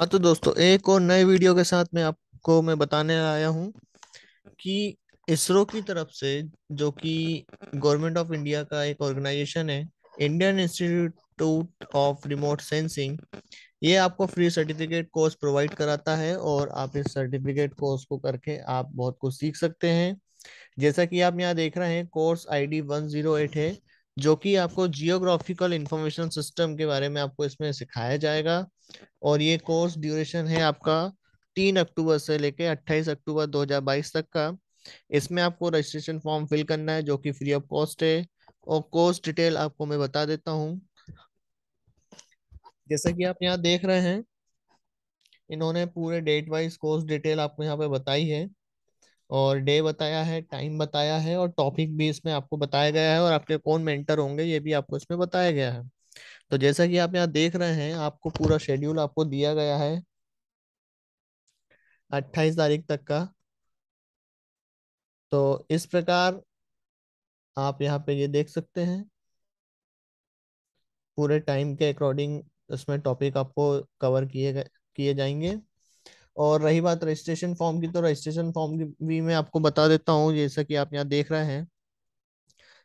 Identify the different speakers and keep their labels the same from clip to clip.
Speaker 1: हाँ तो दोस्तों एक और नए वीडियो के साथ में आपको मैं बताने आया हूँ कि इसरो की तरफ से जो कि गवर्नमेंट ऑफ इंडिया का एक ऑर्गेनाइजेशन है Indian Institute of Remote Sensing ये आपको फ्री सर्टिफिकेट कोर्स प्रोवाइड कराता है और आप इस सर्टिफिकेट कोर्स को करके आप बहुत कुछ सीख सकते हैं जैसा कि आप यहाँ देख रहे हैं कोर्स आई डी है जो कि आपको जियोग्राफिकल इंफॉर्मेशन सिस्टम के बारे में आपको इसमें सिखाया जाएगा और ये कोर्स ड्यूरेशन है आपका तीन अक्टूबर से लेके अट्ठाईस अक्टूबर 2022 तक का इसमें आपको रजिस्ट्रेशन फॉर्म फिल करना है जो कि फ्री ऑफ कॉस्ट है और कोर्स डिटेल आपको मैं बता देता हूँ जैसा कि आप यहाँ देख रहे हैं इन्होंने पूरे डेट वाइज कोर्स डिटेल आपको यहाँ पे बताई है और डे बताया है टाइम बताया है और टॉपिक भी इसमें आपको बताया गया है और आपके कौन मेंटर होंगे ये भी आपको इसमें बताया गया है तो जैसा कि आप यहाँ देख रहे हैं आपको पूरा शेड्यूल आपको दिया गया है अट्ठाईस तारीख तक का तो इस प्रकार आप यहाँ पे ये देख सकते हैं पूरे टाइम के अकॉर्डिंग इसमें टॉपिक आपको कवर किए गए किए जाएंगे और रही बात रजिस्ट्रेशन फॉर्म की तो रजिस्ट्रेशन फॉर्म भी मैं आपको बता देता हूँ जैसा कि आप यहाँ देख रहे हैं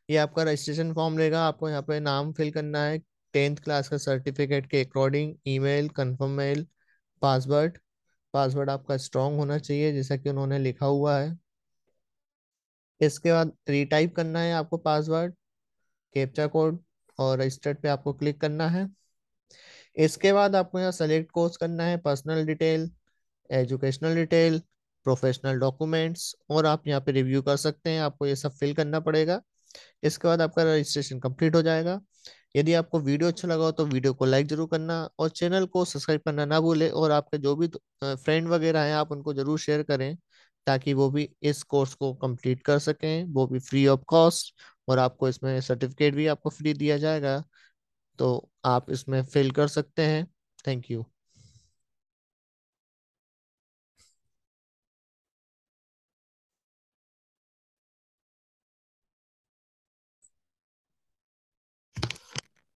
Speaker 1: ये आपका रजिस्ट्रेशन फॉर्म रहेगा आपको यहाँ पे नाम फिल करना है टेंथ क्लास का सर्टिफिकेट के according email confirm mail password password आपका स्ट्रॉन्ग होना चाहिए जैसा कि उन्होंने लिखा हुआ है इसके बाद रीटाइप करना है आपको पासवर्ड कैप्चा कोड और रजिस्टर्ड पे आपको क्लिक करना है इसके बाद आपको यहाँ सेलेक्ट कोर्स करना है personal detail educational detail professional documents और आप यहाँ पे रिव्यू कर सकते हैं आपको ये सब फिल करना पड़ेगा इसके बाद आपका रजिस्ट्रेशन कंप्लीट हो जाएगा यदि आपको वीडियो अच्छा लगा हो तो वीडियो को लाइक जरूर करना और चैनल को सब्सक्राइब करना ना भूलें और आपके जो भी फ्रेंड वगैरह हैं आप उनको जरूर शेयर करें ताकि वो भी इस कोर्स को कंप्लीट कर सकें वो भी फ्री ऑफ कॉस्ट और आपको इसमें सर्टिफिकेट भी आपको फ्री दिया जाएगा तो आप इसमें फिल कर सकते हैं थैंक यू